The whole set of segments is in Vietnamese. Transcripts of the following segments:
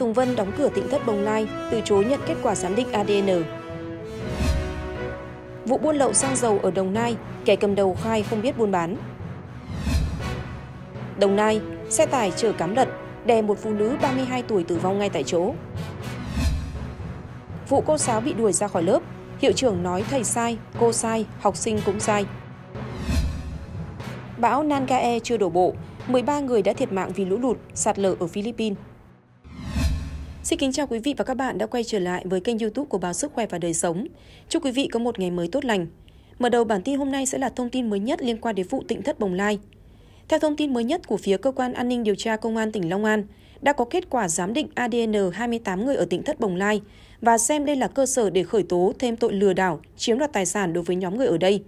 Tùng Vân đóng cửa tỉnh thất Bồng Lai, từ chối nhận kết quả giám định ADN. Vụ buôn lậu xăng dầu ở Đồng Nai, kẻ cầm đầu khai không biết buôn bán. Đồng Nai, xe tải chở cám lật, đè một phụ nữ 32 tuổi tử vong ngay tại chỗ. Vụ cô giáo bị đuổi ra khỏi lớp, hiệu trưởng nói thầy sai, cô sai, học sinh cũng sai. Bão Nangae chưa đổ bộ, 13 người đã thiệt mạng vì lũ lụt, sạt lở ở Philippines. Xin kính chào quý vị và các bạn đã quay trở lại với kênh youtube của Báo Sức Khỏe và Đời Sống. Chúc quý vị có một ngày mới tốt lành. Mở đầu bản tin hôm nay sẽ là thông tin mới nhất liên quan đến vụ tỉnh thất Bồng Lai. Theo thông tin mới nhất của phía Cơ quan An ninh Điều tra Công an tỉnh Long An, đã có kết quả giám định ADN 28 người ở tỉnh Thất Bồng Lai và xem đây là cơ sở để khởi tố thêm tội lừa đảo, chiếm đoạt tài sản đối với nhóm người ở đây.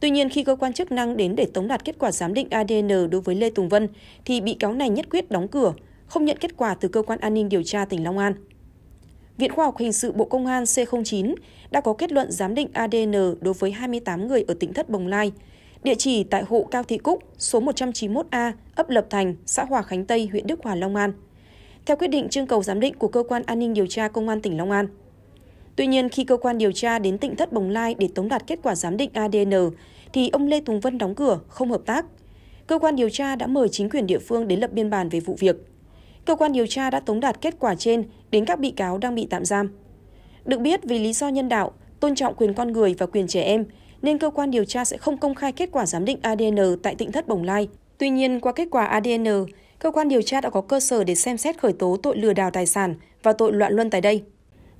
Tuy nhiên, khi cơ quan chức năng đến để tống đạt kết quả giám định ADN đối với Lê Tùng Vân, thì bị cáo này nhất quyết đóng cửa, không nhận kết quả từ cơ quan an ninh điều tra tỉnh Long An. Viện Khoa học Hình sự Bộ Công an C09 đã có kết luận giám định ADN đối với 28 người ở tỉnh Thất Bồng Lai, địa chỉ tại hộ Cao Thị Cúc, số 191A, ấp Lập Thành, xã Hòa Khánh Tây, huyện Đức Hòa, Long An. Theo quyết định trưng cầu giám định của cơ quan an ninh điều tra công an tỉnh Long An. Tuy nhiên, khi cơ quan điều tra đến tỉnh Thất Bồng Lai để tống đạt kết quả giám định ADN, thì ông Lê Tùng Vân đóng cửa, không hợp tác. Cơ quan điều tra đã mời chính quyền địa phương đến lập biên bản về vụ việc. Cơ quan điều tra đã tống đạt kết quả trên đến các bị cáo đang bị tạm giam. Được biết, vì lý do nhân đạo, tôn trọng quyền con người và quyền trẻ em, nên cơ quan điều tra sẽ không công khai kết quả giám định ADN tại tỉnh thất Bồng Lai. Tuy nhiên, qua kết quả ADN, cơ quan điều tra đã có cơ sở để xem xét khởi tố tội lừa đảo tài sản và tội loạn luân tại đây.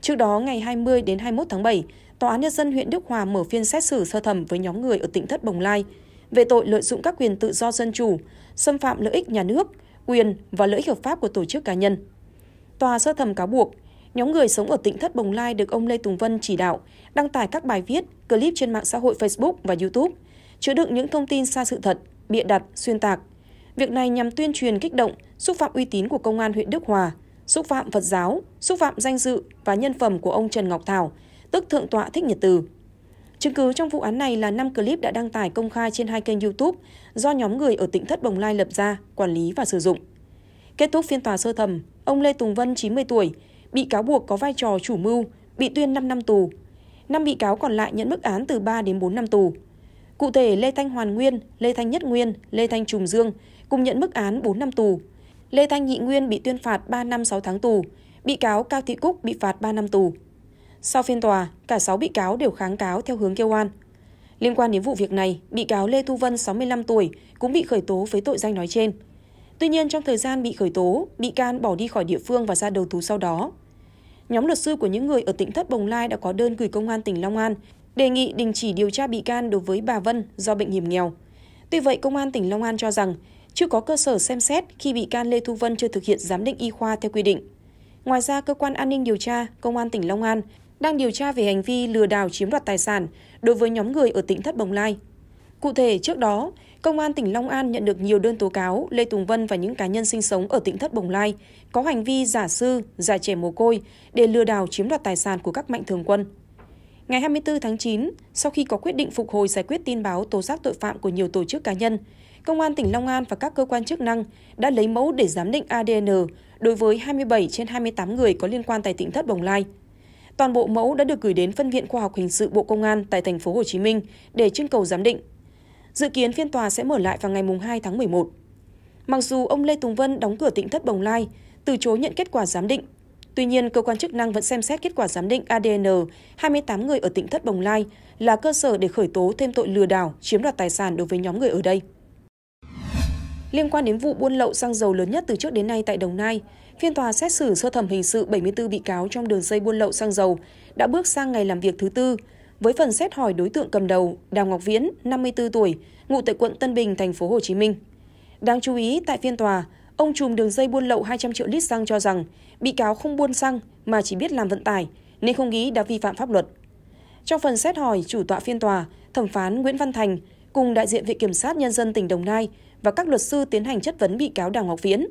Trước đó, ngày 20 đến 21 tháng 7, Tòa án Nhân dân huyện Đức Hòa mở phiên xét xử sơ thẩm với nhóm người ở tỉnh Thất Bồng Lai về tội lợi dụng các quyền tự do dân chủ, xâm phạm lợi ích nhà nước, quyền và lợi ích hợp pháp của tổ chức cá nhân. Tòa sơ thẩm cáo buộc, nhóm người sống ở tỉnh Thất Bồng Lai được ông Lê Tùng Vân chỉ đạo đăng tải các bài viết, clip trên mạng xã hội Facebook và YouTube, chứa đựng những thông tin sai sự thật, bịa đặt, xuyên tạc. Việc này nhằm tuyên truyền kích động, xúc phạm uy tín của công an huyện Đức Hòa, xúc phạm Phật giáo, xúc phạm danh dự và nhân phẩm của ông Trần Ngọc Thảo, tức Thượng tọa Thích Nhật Từ. Chứng cứ trong vụ án này là 5 clip đã đăng tải công khai trên hai kênh YouTube do nhóm người ở tỉnh Thất Bồng Lai lập ra, quản lý và sử dụng. Kết thúc phiên tòa sơ thẩm, ông Lê Tùng Vân 90 tuổi bị cáo buộc có vai trò chủ mưu, bị tuyên 5 năm tù. Năm bị cáo còn lại nhận mức án từ 3 đến 4 năm tù. Cụ thể, Lê Thanh Hoàn Nguyên, Lê Thanh Nhất Nguyên, Lê Thanh Trùng Dương cùng nhận mức án 4 năm tù. Lê Thanh Nhị Nguyên bị tuyên phạt 3 năm 6 tháng tù. Bị cáo Cao Thị Cúc bị phạt 3 năm tù. Sau phiên tòa, cả 6 bị cáo đều kháng cáo theo hướng kêu oan. Liên quan đến vụ việc này, bị cáo Lê Thu Vân 65 tuổi cũng bị khởi tố với tội danh nói trên. Tuy nhiên trong thời gian bị khởi tố, bị can bỏ đi khỏi địa phương và ra đầu thú sau đó. Nhóm luật sư của những người ở tỉnh Thất Bồng Lai đã có đơn gửi công an tỉnh Long An đề nghị đình chỉ điều tra bị can đối với bà Vân do bệnh hiểm nghèo. Tuy vậy, công an tỉnh Long An cho rằng chưa có cơ sở xem xét khi bị can Lê Thu Vân chưa thực hiện giám định y khoa theo quy định. Ngoài ra, cơ quan an ninh điều tra, công an tỉnh Long An đang điều tra về hành vi lừa đảo chiếm đoạt tài sản đối với nhóm người ở tỉnh Thất Bồng Lai. Cụ thể, trước đó, Công an tỉnh Long An nhận được nhiều đơn tố cáo Lê Tùng Vân và những cá nhân sinh sống ở tỉnh Thất Bồng Lai có hành vi giả sư, giả trẻ mồ côi để lừa đảo chiếm đoạt tài sản của các mạnh thường quân. Ngày 24 tháng 9, sau khi có quyết định phục hồi giải quyết tin báo tố giác tội phạm của nhiều tổ chức cá nhân, Công an tỉnh Long An và các cơ quan chức năng đã lấy mẫu để giám định ADN đối với 27 trên 28 người có liên quan tại tỉnh Thất Bồng Lai – Toàn bộ mẫu đã được gửi đến Phân viện Khoa học Hình sự Bộ Công an tại thành phố Hồ Chí Minh để trưng cầu giám định. Dự kiến phiên tòa sẽ mở lại vào ngày 2 tháng 11. Mặc dù ông Lê Tùng Vân đóng cửa tỉnh thất Bồng Lai, từ chối nhận kết quả giám định, tuy nhiên cơ quan chức năng vẫn xem xét kết quả giám định ADN 28 người ở tỉnh thất Bồng Lai là cơ sở để khởi tố thêm tội lừa đảo, chiếm đoạt tài sản đối với nhóm người ở đây. Liên quan đến vụ buôn lậu xăng dầu lớn nhất từ trước đến nay tại Đồng Nai, Phiên tòa xét xử sơ thẩm hình sự 74 bị cáo trong đường dây buôn lậu xăng dầu đã bước sang ngày làm việc thứ tư với phần xét hỏi đối tượng cầm đầu Đào Ngọc Viễn, 54 tuổi, ngụ tại quận Tân Bình, thành phố Hồ Chí Minh. Đáng chú ý tại phiên tòa, ông trùm đường dây buôn lậu 200 triệu lít xăng cho rằng bị cáo không buôn xăng mà chỉ biết làm vận tải nên không nghĩ đã vi phạm pháp luật. Trong phần xét hỏi chủ tọa phiên tòa, thẩm phán Nguyễn Văn Thành cùng đại diện Viện Kiểm sát Nhân dân tỉnh Đồng Nai và các luật sư tiến hành chất vấn bị cáo Đào Ngọc Viễn.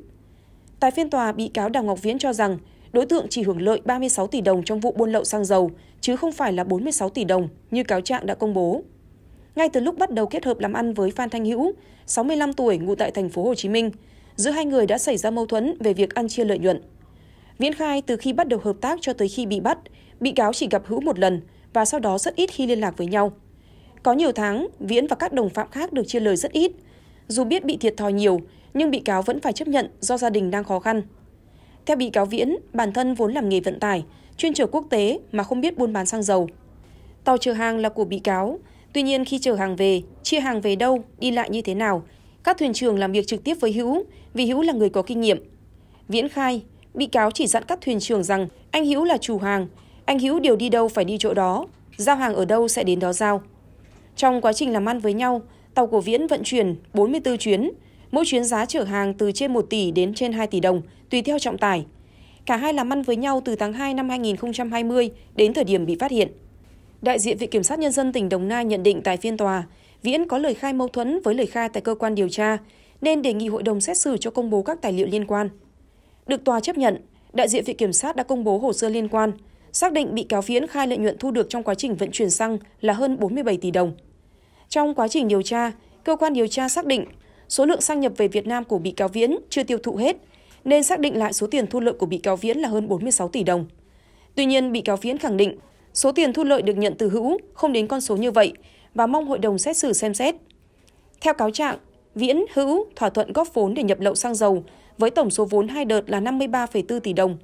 Tại phiên tòa, bị cáo Đào Ngọc Viễn cho rằng đối tượng chỉ hưởng lợi 36 tỷ đồng trong vụ buôn lậu xăng dầu, chứ không phải là 46 tỷ đồng như cáo trạng đã công bố. Ngay từ lúc bắt đầu kết hợp làm ăn với Phan Thanh Hữu, 65 tuổi, ngụ tại thành phố Hồ Chí Minh, giữa hai người đã xảy ra mâu thuẫn về việc ăn chia lợi nhuận. Viễn khai từ khi bắt đầu hợp tác cho tới khi bị bắt, bị cáo chỉ gặp Hữu một lần và sau đó rất ít khi liên lạc với nhau. Có nhiều tháng, Viễn và các đồng phạm khác được chia lời rất ít – dù biết bị thiệt thòi nhiều nhưng bị cáo vẫn phải chấp nhận do gia đình đang khó khăn. Theo bị cáo Viễn, bản thân vốn làm nghề vận tải, chuyên chở quốc tế mà không biết buôn bán xăng dầu. Tàu chở hàng là của bị cáo, tuy nhiên khi chở hàng về, chia hàng về đâu, đi lại như thế nào, các thuyền trưởng làm việc trực tiếp với Hữu vì Hữu là người có kinh nghiệm. Viễn khai, bị cáo chỉ dặn các thuyền trưởng rằng anh Hữu là chủ hàng, anh Hữu điều đi đâu phải đi chỗ đó, giao hàng ở đâu sẽ đến đó giao. Trong quá trình làm ăn với nhau, tàu của Viễn vận chuyển 44 chuyến, mỗi chuyến giá chở hàng từ trên 1 tỷ đến trên 2 tỷ đồng, tùy theo trọng tải. Cả hai làm ăn với nhau từ tháng 2 năm 2020 đến thời điểm bị phát hiện. Đại diện Viện Kiểm sát Nhân dân tỉnh Đồng Nai nhận định tại phiên tòa, Viễn có lời khai mâu thuẫn với lời khai tại cơ quan điều tra, nên đề nghị hội đồng xét xử cho công bố các tài liệu liên quan. Được tòa chấp nhận, đại diện Viện Kiểm sát đã công bố hồ sơ liên quan, xác định bị cáo Viễn khai lợi nhuận thu được trong quá trình vận chuyển xăng là hơn 47 tỷ đồng. Trong quá trình điều tra, cơ quan điều tra xác định số lượng xăng nhập về Việt Nam của bị cáo Viễn chưa tiêu thụ hết, nên xác định lại số tiền thu lợi của bị cáo Viễn là hơn 46 tỷ đồng. Tuy nhiên, bị cáo Viễn khẳng định số tiền thu lợi được nhận từ hữu không đến con số như vậy và mong hội đồng xét xử xem xét. Theo cáo trạng, Viễn, Hữu thỏa thuận góp vốn để nhập lậu xăng dầu với tổng số vốn hai đợt là 53,4 tỷ đồng.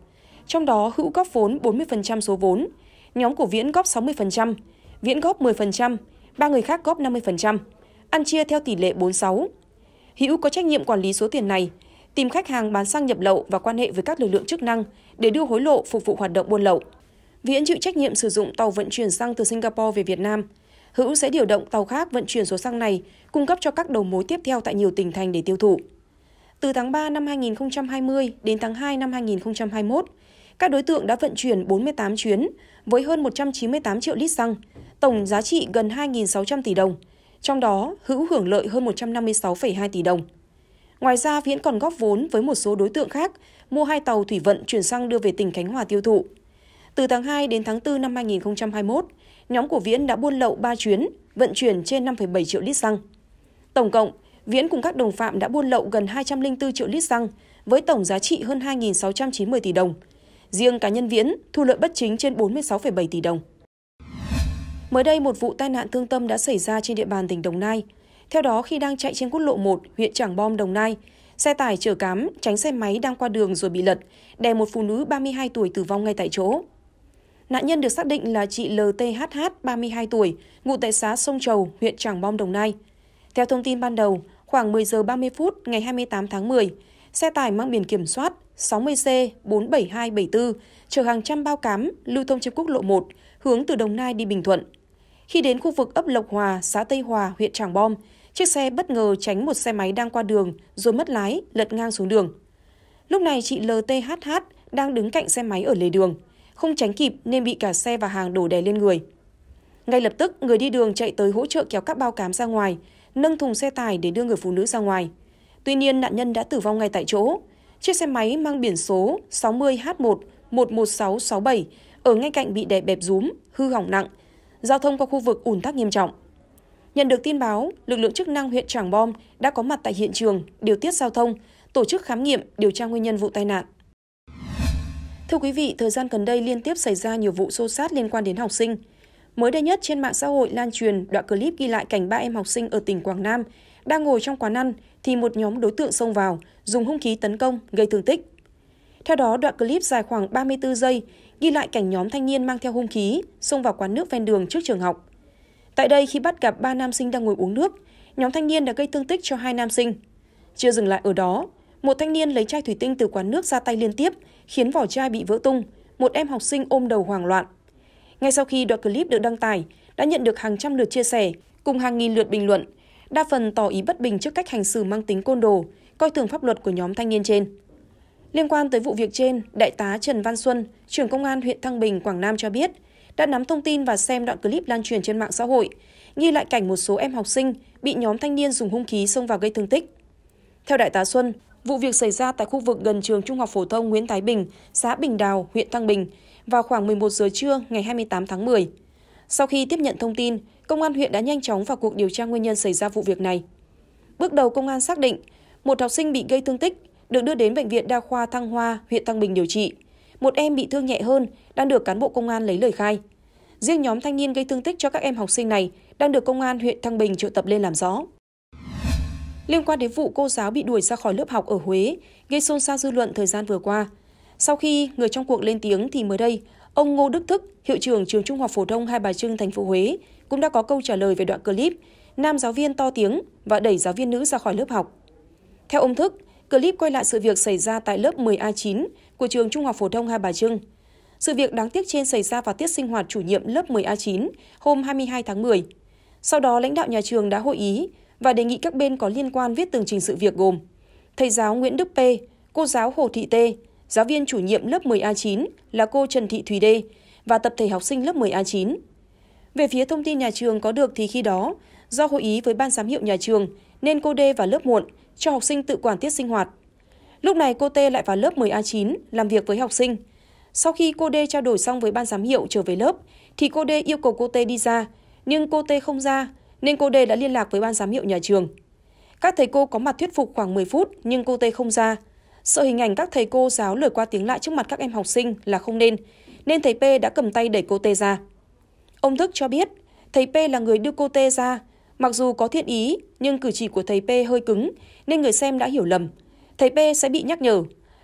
Trong đó Hữu góp vốn 40% số vốn, nhóm của Viễn góp 60%, Viễn góp 10%, ba người khác góp 50%, ăn chia theo tỷ lệ 46. Hữu có trách nhiệm quản lý số tiền này, tìm khách hàng bán xăng nhập lậu và quan hệ với các lực lượng chức năng để đưa hối lộ phục vụ hoạt động buôn lậu. Viễn chịu trách nhiệm sử dụng tàu vận chuyển xăng từ Singapore về Việt Nam. Hữu sẽ điều động tàu khác vận chuyển số xăng này cung cấp cho các đầu mối tiếp theo tại nhiều tỉnh thành để tiêu thụ. Từ tháng 3 năm 2020 đến tháng 2 năm 2021, các đối tượng đã vận chuyển 48 chuyến với hơn 198 triệu lít xăng, tổng giá trị gần 2.600 tỷ đồng, trong đó hữu hưởng lợi hơn 156,2 tỷ đồng. Ngoài ra, Viễn còn góp vốn với một số đối tượng khác mua hai tàu thủy vận chuyển xăng đưa về tỉnh Khánh Hòa tiêu thụ. Từ tháng 2 đến tháng 4 năm 2021, nhóm của Viễn đã buôn lậu 3 chuyến, vận chuyển trên 5,7 triệu lít xăng. Tổng cộng, Viễn cùng các đồng phạm đã buôn lậu gần 204 triệu lít xăng với tổng giá trị hơn 2.690 tỷ đồng, riêng cá nhân Viễn thu lợi bất chính trên 46,7 tỷ đồng. Mới đây, một vụ tai nạn thương tâm đã xảy ra trên địa bàn tỉnh Đồng Nai. Theo đó, khi đang chạy trên quốc lộ 1, huyện Trảng Bom, Đồng Nai, xe tải chở cám tránh xe máy đang qua đường rồi bị lật, đè một phụ nữ 32 tuổi tử vong ngay tại chỗ. Nạn nhân được xác định là chị LTHH, 32 tuổi, ngụ tại xã Sông Trầu, huyện Trảng Bom, Đồng Nai. Theo thông tin ban đầu, khoảng 10 giờ 30 phút ngày 28 tháng 10, xe tải mang biển kiểm soát 60C47274 chở hàng trăm bao cám lưu thông trên quốc lộ 1 hướng từ Đồng Nai đi Bình Thuận. Khi đến khu vực ấp Lộc Hòa, xã Tây Hòa, huyện Tràng Bom, chiếc xe bất ngờ tránh một xe máy đang qua đường rồi mất lái, lật ngang xuống đường. Lúc này chị LTHH đang đứng cạnh xe máy ở lề đường, không tránh kịp nên bị cả xe và hàng đổ đè lên người. Ngay lập tức, người đi đường chạy tới hỗ trợ kéo các bao cám ra ngoài, nâng thùng xe tải để đưa người phụ nữ ra ngoài. Tuy nhiên, nạn nhân đã tử vong ngay tại chỗ. Chiếc xe máy mang biển số 60H1-11667 ở ngay cạnh bị đè bẹp rúm, hư hỏng nặng. Giao thông qua khu vực ùn tắc nghiêm trọng. Nhận được tin báo, lực lượng chức năng huyện Trảng Bom đã có mặt tại hiện trường, điều tiết giao thông, tổ chức khám nghiệm, điều tra nguyên nhân vụ tai nạn. Thưa quý vị, thời gian gần đây liên tiếp xảy ra nhiều vụ xô xát liên quan đến học sinh. Mới đây nhất trên mạng xã hội lan truyền đoạn clip ghi lại cảnh ba em học sinh ở tỉnh Quảng Nam đang ngồi trong quán ăn thì một nhóm đối tượng xông vào, dùng hung khí tấn công, gây thương tích. Theo đó, đoạn clip dài khoảng 34 giây ghi lại cảnh nhóm thanh niên mang theo hung khí xông vào quán nước ven đường trước trường học. Tại đây, khi bắt gặp ba nam sinh đang ngồi uống nước, nhóm thanh niên đã gây thương tích cho hai nam sinh. Chưa dừng lại ở đó, một thanh niên lấy chai thủy tinh từ quán nước ra tay liên tiếp, khiến vỏ chai bị vỡ tung, một em học sinh ôm đầu hoảng loạn. Ngay sau khi đoạn clip được đăng tải, đã nhận được hàng trăm lượt chia sẻ cùng hàng nghìn lượt bình luận đa phần tỏ ý bất bình trước cách hành xử mang tính côn đồ, coi thường pháp luật của nhóm thanh niên trên. Liên quan tới vụ việc trên, Đại tá Trần Văn Xuân, trưởng công an huyện Thăng Bình, Quảng Nam cho biết, đã nắm thông tin và xem đoạn clip lan truyền trên mạng xã hội, ghi lại cảnh một số em học sinh bị nhóm thanh niên dùng hung khí xông vào gây thương tích. Theo Đại tá Xuân, vụ việc xảy ra tại khu vực gần trường Trung học phổ thông Nguyễn Thái Bình, xã Bình Đào, huyện Thăng Bình vào khoảng 11 giờ trưa ngày 28 tháng 10. Sau khi tiếp nhận thông tin, công an huyện đã nhanh chóng vào cuộc điều tra nguyên nhân xảy ra vụ việc này. Bước đầu công an xác định, một học sinh bị gây thương tích được đưa đến bệnh viện đa khoa Thăng Hoa, huyện Thăng Bình điều trị. Một em bị thương nhẹ hơn đang được cán bộ công an lấy lời khai. Riêng nhóm thanh niên gây thương tích cho các em học sinh này đang được công an huyện Thăng Bình triệu tập lên làm rõ. Liên quan đến vụ cô giáo bị đuổi ra khỏi lớp học ở Huế, gây xôn xao dư luận thời gian vừa qua. Sau khi người trong cuộc lên tiếng thì mới đây, ông Ngô Đức Thức, hiệu trưởng trường Trung học phổ thông Hai Bà Trưng thành phố Huế, cũng đã có câu trả lời về đoạn clip nam giáo viên to tiếng và đẩy giáo viên nữ ra khỏi lớp học. Theo ông Thức, clip quay lại sự việc xảy ra tại lớp 10A9 của trường Trung học phổ thông Hai Bà Trưng. Sự việc đáng tiếc trên xảy ra vào tiết sinh hoạt chủ nhiệm lớp 10A9 hôm 22 tháng 10. Sau đó, lãnh đạo nhà trường đã hội ý và đề nghị các bên có liên quan viết tường trình sự việc gồm thầy giáo Nguyễn Đức P, cô giáo Hồ Thị T, giáo viên chủ nhiệm lớp 10A9 là cô Trần Thị Thùy đê và tập thể học sinh lớp 10A9. Về phía thông tin nhà trường có được thì khi đó, do hội ý với ban giám hiệu nhà trường nên cô D vào lớp muộn cho học sinh tự quản tiết sinh hoạt. Lúc này cô T lại vào lớp 10A9 làm việc với học sinh. Sau khi cô D trao đổi xong với ban giám hiệu trở về lớp thì cô D yêu cầu cô T đi ra, nhưng cô T không ra nên cô D đã liên lạc với ban giám hiệu nhà trường. Các thầy cô có mặt thuyết phục khoảng 10 phút nhưng cô T không ra. Sợ hình ảnh các thầy cô giáo lời qua tiếng lại trước mặt các em học sinh là không nên, nên thầy P đã cầm tay đẩy cô T ra. Ông Thức cho biết, thầy P là người đưa cô T ra. Mặc dù có thiện ý, nhưng cử chỉ của thầy P hơi cứng, nên người xem đã hiểu lầm. Thầy P sẽ bị nhắc nhở.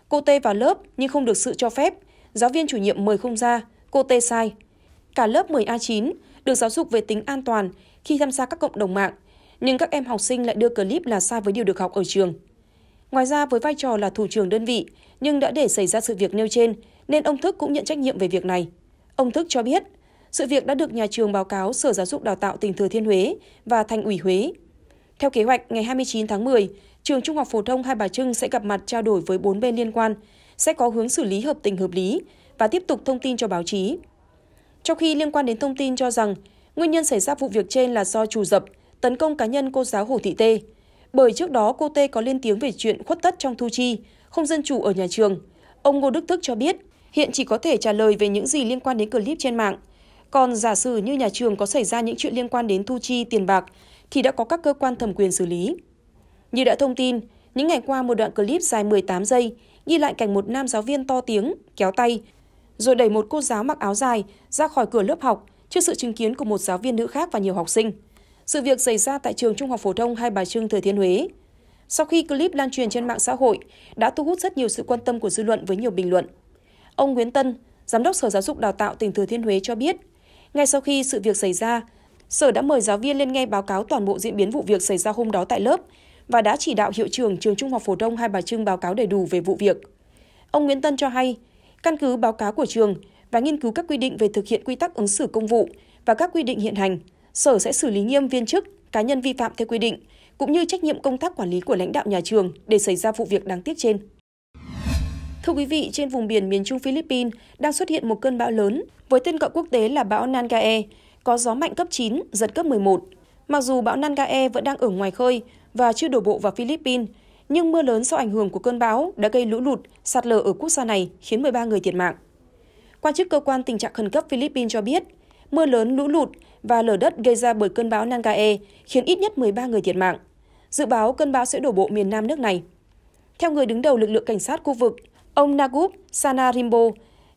Cô T vào lớp nhưng không được sự cho phép. Giáo viên chủ nhiệm mời không ra, cô T sai. Cả lớp 10A9 được giáo dục về tính an toàn khi tham gia các cộng đồng mạng, nhưng các em học sinh lại đưa clip là sai với điều được học ở trường. Ngoài ra với vai trò là thủ trưởng đơn vị nhưng đã để xảy ra sự việc nêu trên nên ông Thức cũng nhận trách nhiệm về việc này. Ông Thức cho biết sự việc đã được nhà trường báo cáo Sở Giáo dục Đào tạo tỉnh Thừa Thiên Huế và Thành ủy Huế. Theo kế hoạch, ngày 29 tháng 10, trường Trung học phổ thông Hai Bà Trưng sẽ gặp mặt trao đổi với bốn bên liên quan, sẽ có hướng xử lý hợp tình hợp lý và tiếp tục thông tin cho báo chí. Trong khi liên quan đến thông tin cho rằng nguyên nhân xảy ra vụ việc trên là do trù dập, tấn công cá nhân cô giáo Hồ Thị Tê, bởi trước đó cô Tê có lên tiếng về chuyện khuất tất trong thu chi, không dân chủ ở nhà trường. Ông Ngô Đức Thức cho biết, hiện chỉ có thể trả lời về những gì liên quan đến clip trên mạng – còn giả sử như nhà trường có xảy ra những chuyện liên quan đến thu chi tiền bạc thì đã có các cơ quan thẩm quyền xử lý. Như đã thông tin, những ngày qua một đoạn clip dài 18 giây ghi lại cảnh một nam giáo viên to tiếng, kéo tay, rồi đẩy một cô giáo mặc áo dài ra khỏi cửa lớp học trước sự chứng kiến của một giáo viên nữ khác và nhiều học sinh. Sự việc xảy ra tại trường Trung học phổ thông Hai Bà Trưng, Thừa Thiên Huế. Sau khi clip lan truyền trên mạng xã hội đã thu hút rất nhiều sự quan tâm của dư luận với nhiều bình luận. Ông Nguyễn Tân, Giám đốc Sở Giáo dục Đào tạo tỉnh Thừa Thiên Huế cho biết, ngay sau khi sự việc xảy ra, Sở đã mời giáo viên lên nghe báo cáo toàn bộ diễn biến vụ việc xảy ra hôm đó tại lớp và đã chỉ đạo hiệu trưởng trường Trung học phổ thông Hai Bà Trưng báo cáo đầy đủ về vụ việc. Ông Nguyễn Tân cho hay, căn cứ báo cáo của trường và nghiên cứu các quy định về thực hiện quy tắc ứng xử công vụ và các quy định hiện hành, Sở sẽ xử lý nghiêm viên chức, cá nhân vi phạm theo quy định, cũng như trách nhiệm công tác quản lý của lãnh đạo nhà trường để xảy ra vụ việc đáng tiếc trên. Thưa quý vị, trên vùng biển miền Trung Philippines đang xuất hiện một cơn bão lớn với tên gọi quốc tế là bão Nangae, có gió mạnh cấp 9, giật cấp 11. Mặc dù bão Nangae vẫn đang ở ngoài khơi và chưa đổ bộ vào Philippines, nhưng mưa lớn sau ảnh hưởng của cơn bão đã gây lũ lụt, sạt lở ở quốc gia này khiến 13 người thiệt mạng. Quan chức cơ quan tình trạng khẩn cấp Philippines cho biết, mưa lớn, lũ lụt và lở đất gây ra bởi cơn bão Nangae khiến ít nhất 13 người thiệt mạng. Dự báo cơn bão sẽ đổ bộ miền nam nước này. Theo người đứng đầu lực lượng cảnh sát khu vực, Ông Nagup Sanarimbo,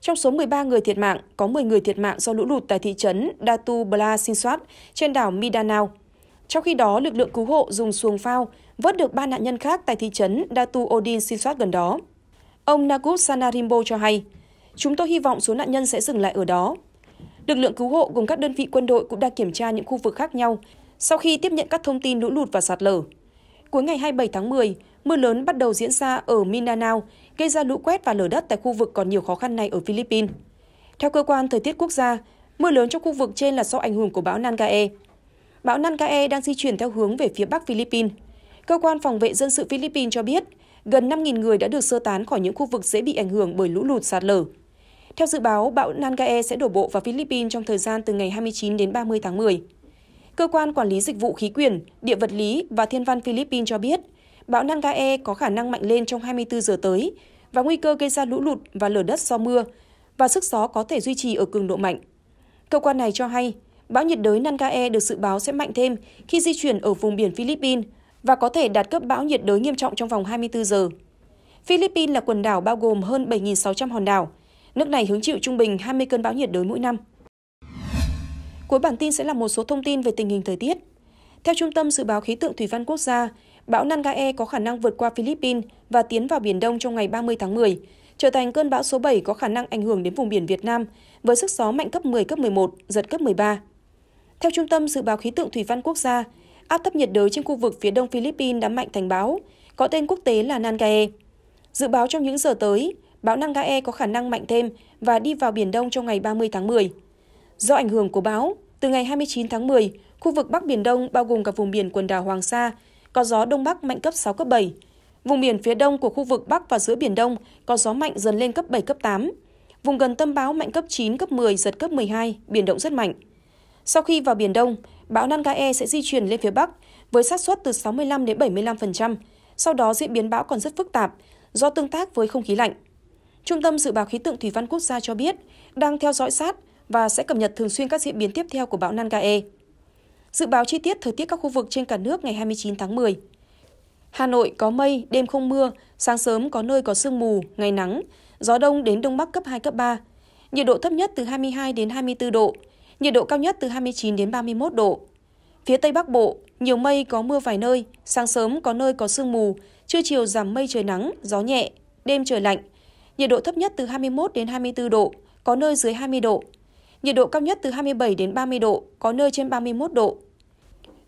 trong số 13 người thiệt mạng, có 10 người thiệt mạng do lũ lụt tại thị trấn Datu Bla Sinsuat trên đảo Mindanao. Trong khi đó, lực lượng cứu hộ dùng xuồng phao vớt được ba nạn nhân khác tại thị trấn Datu Odin Sinsuat gần đó. Ông Nagup Sanarimbo cho hay, chúng tôi hy vọng số nạn nhân sẽ dừng lại ở đó. Lực lượng cứu hộ cùng các đơn vị quân đội cũng đang kiểm tra những khu vực khác nhau sau khi tiếp nhận các thông tin lũ lụt và sạt lở. Cuối ngày 27 tháng 10, Mưa lớn bắt đầu diễn ra ở Mindanao, gây ra lũ quét và lở đất tại khu vực còn nhiều khó khăn này ở Philippines. Theo cơ quan thời tiết quốc gia, mưa lớn trong khu vực trên là do ảnh hưởng của bão Nangae. Bão Nangae đang di chuyển theo hướng về phía bắc Philippines. Cơ quan phòng vệ dân sự Philippines cho biết, gần 5.000 người đã được sơ tán khỏi những khu vực dễ bị ảnh hưởng bởi lũ lụt sạt lở. Theo dự báo, bão Nangae sẽ đổ bộ vào Philippines trong thời gian từ ngày 29 đến 30 tháng 10. Cơ quan Quản lý Dịch vụ Khí quyển, Địa vật lý và Thiên văn Philippines cho biết, bão Nangae có khả năng mạnh lên trong 24 giờ tới và nguy cơ gây ra lũ lụt và lở đất do mưa, và sức gió có thể duy trì ở cường độ mạnh. Cơ quan này cho hay, bão nhiệt đới Nangae được dự báo sẽ mạnh thêm khi di chuyển ở vùng biển Philippines và có thể đạt cấp bão nhiệt đới nghiêm trọng trong vòng 24 giờ. Philippines là quần đảo bao gồm hơn 7.600 hòn đảo. Nước này hứng chịu trung bình 20 cơn bão nhiệt đới mỗi năm. Cuối bản tin sẽ là một số thông tin về tình hình thời tiết. Theo Trung tâm Dự báo Khí tượng Thủy văn Quốc gia, bão Nangae có khả năng vượt qua Philippines và tiến vào Biển Đông trong ngày 30 tháng 10, trở thành cơn bão số 7 có khả năng ảnh hưởng đến vùng biển Việt Nam với sức gió mạnh cấp 10, cấp 11, giật cấp 13. Theo Trung tâm Dự báo Khí tượng Thủy văn Quốc gia, áp thấp nhiệt đới trên khu vực phía đông Philippines đã mạnh thành bão, có tên quốc tế là Nangae. Dự báo trong những giờ tới, bão Nangae có khả năng mạnh thêm và đi vào Biển Đông trong ngày 30 tháng 10. Do ảnh hưởng của bão, từ ngày 29 tháng 10, khu vực Bắc Biển Đông bao gồm cả vùng biển quần đảo Hoàng Sa có gió đông bắc mạnh cấp 6, cấp 7. Vùng biển phía đông của khu vực Bắc và giữa Biển Đông có gió mạnh dần lên cấp 7, cấp 8. Vùng gần tâm bão mạnh cấp 9, cấp 10, giật cấp 12, biển động rất mạnh. Sau khi vào Biển Đông, bão Nangae sẽ di chuyển lên phía Bắc với xác suất từ 65 đến 75%, sau đó diễn biến bão còn rất phức tạp do tương tác với không khí lạnh. Trung tâm Dự báo Khí tượng Thủy văn Quốc gia cho biết đang theo dõi sát và sẽ cập nhật thường xuyên các diễn biến tiếp theo của bão Nangae. Dự báo chi tiết thời tiết các khu vực trên cả nước ngày 29 tháng 10. Hà Nội có mây, đêm không mưa, sáng sớm có nơi có sương mù, ngày nắng, gió đông đến đông bắc cấp 2 cấp 3. Nhiệt độ thấp nhất từ 22 đến 24 độ, nhiệt độ cao nhất từ 29 đến 31 độ. Phía Tây Bắc Bộ, nhiều mây có mưa vài nơi, sáng sớm có nơi có sương mù, trưa chiều giảm mây trời nắng, gió nhẹ, đêm trời lạnh. Nhiệt độ thấp nhất từ 21 đến 24 độ, có nơi dưới 20 độ. Nhiệt độ cao nhất từ 27 đến 30 độ, có nơi trên 31 độ.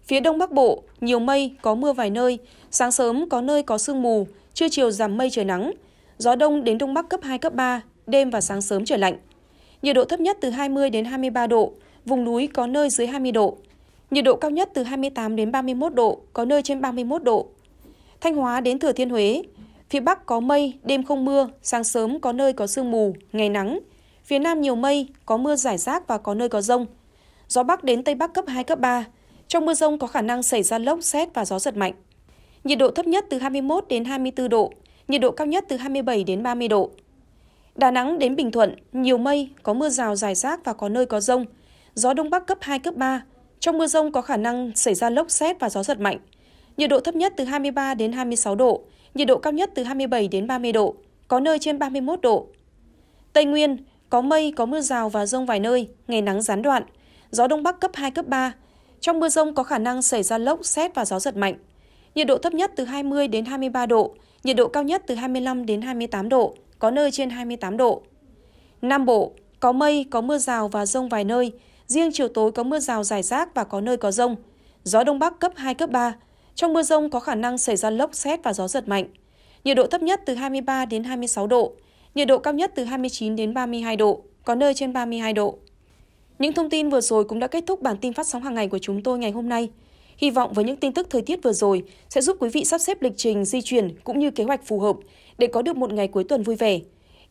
Phía Đông Bắc Bộ, nhiều mây, có mưa vài nơi, sáng sớm có nơi có sương mù, trưa chiều giảm mây trời nắng. Gió Đông đến Đông Bắc cấp 2, cấp 3, đêm và sáng sớm trời lạnh. Nhiệt độ thấp nhất từ 20 đến 23 độ, vùng núi có nơi dưới 20 độ. Nhiệt độ cao nhất từ 28 đến 31 độ, có nơi trên 31 độ. Thanh Hóa đến Thừa Thiên Huế, phía Bắc có mây, đêm không mưa, sáng sớm có nơi có sương mù, ngày nắng. Phía Nam nhiều mây, có mưa rải rác và có nơi có rông. Gió Bắc đến Tây Bắc cấp 2, cấp 3, trong mưa rông có khả năng xảy ra lốc, xét và gió giật mạnh. Nhiệt độ thấp nhất từ 21 đến 24 độ, nhiệt độ cao nhất từ 27 đến 30 độ. Đà Nẵng đến Bình Thuận, nhiều mây, có mưa rào dài rác và có nơi có rông. Gió Đông Bắc cấp 2, cấp 3. Trong mưa rông có khả năng xảy ra lốc xét và gió giật mạnh. Nhiệt độ thấp nhất từ 23 đến 26 độ, nhiệt độ cao nhất từ 27 đến 30 độ, có nơi trên 31 độ. Tây Nguyên, có mây, có mưa rào và rông vài nơi, ngày nắng gián đoạn. Gió Đông Bắc cấp 2, cấp 3, trong mưa rông có khả năng xảy ra lốc, xét và gió giật mạnh. Nhiệt độ thấp nhất từ 20 đến 23 độ, nhiệt độ cao nhất từ 25 đến 28 độ, có nơi trên 28 độ. Nam Bộ, có mây, có mưa rào và rông vài nơi, riêng chiều tối có mưa rào rải rác và có nơi có rông. Gió Đông Bắc cấp 2, cấp 3. Trong mưa rông có khả năng xảy ra lốc, xét và gió giật mạnh. Nhiệt độ thấp nhất từ 23 đến 26 độ, nhiệt độ cao nhất từ 29 đến 32 độ, có nơi trên 32 độ. Những thông tin vừa rồi cũng đã kết thúc bản tin phát sóng hàng ngày của chúng tôi ngày hôm nay. Hy vọng với những tin tức thời tiết vừa rồi sẽ giúp quý vị sắp xếp lịch trình di chuyển cũng như kế hoạch phù hợp để có được một ngày cuối tuần vui vẻ.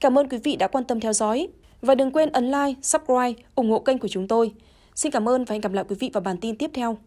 Cảm ơn quý vị đã quan tâm theo dõi và đừng quên ấn like, subscribe, ủng hộ kênh của chúng tôi. Xin cảm ơn và hẹn gặp lại quý vị vào bản tin tiếp theo.